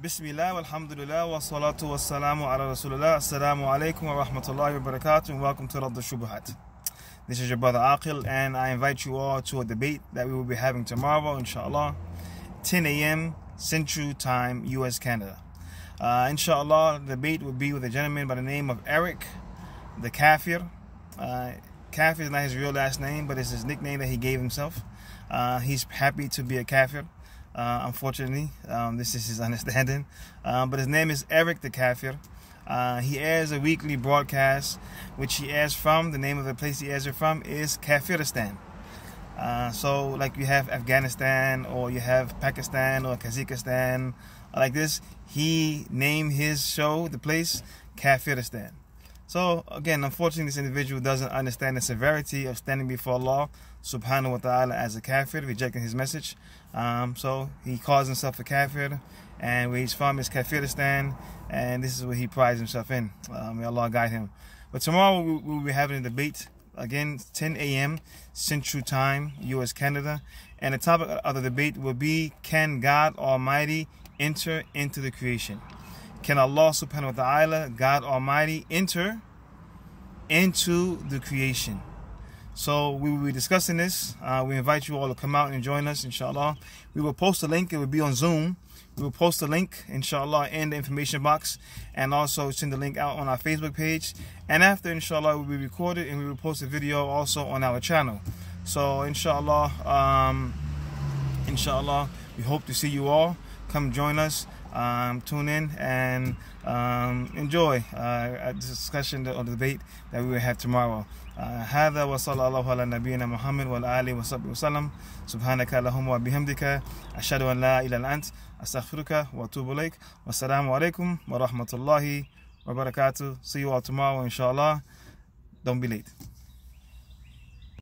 Bismillah, alhamdulillah, wa salatu wa salamu ala rasulullah. Assalamu alaikum wa rahmatullahi wa barakatuh, and welcome to Radd Shubahat. This is your brother Aqil, and I invite you all to a debate that we will be having tomorrow, inshallah, 10 a.m. Central Time, U.S. Canada. Uh, inshallah, the debate will be with a gentleman by the name of Eric the Kafir. Uh, kafir is not his real last name, but it's his nickname that he gave himself. Uh, he's happy to be a Kafir uh, unfortunately. Um, this is his understanding. Um, but his name is Eric the Kafir. Uh, he airs a weekly broadcast, which he airs from. The name of the place he airs it from is Kafiristan. Uh, so, like you have Afghanistan, or you have Pakistan, or Kazakhstan, like this. He named his show, the place, Kafiristan. So again, unfortunately, this individual doesn't understand the severity of standing before Allah subhanahu wa ta'ala as a kafir, rejecting his message. Um, so he calls himself a kafir, and where he's from is Kafiristan, and this is where he prides himself in. Uh, may Allah guide him. But tomorrow we will be having a debate again 10 a.m central time us canada and the topic of the debate will be can god almighty enter into the creation can Allah subhanahu wa ta'ala, God Almighty, enter into the creation? So we will be discussing this. Uh, we invite you all to come out and join us, inshallah. We will post a link. It will be on Zoom. We will post the link, inshallah, in the information box and also send the link out on our Facebook page. And after, inshallah, we will be recorded and we will post a video also on our channel. So, inshallah, um, inshallah, we hope to see you all come join us. Um, tune in and um, enjoy uh, a discussion or debate that we will have tomorrow. هذا وصلى الله على نبينا محمد وعلى آله وصحبه وسلم سبحانك اللهم وبحمدك أشهد أن لا إله إلا أنت أستغفرك وأتوب إليك والسلام عليكم ورحمة الله وبركاته see you all tomorrow inshallah don't be late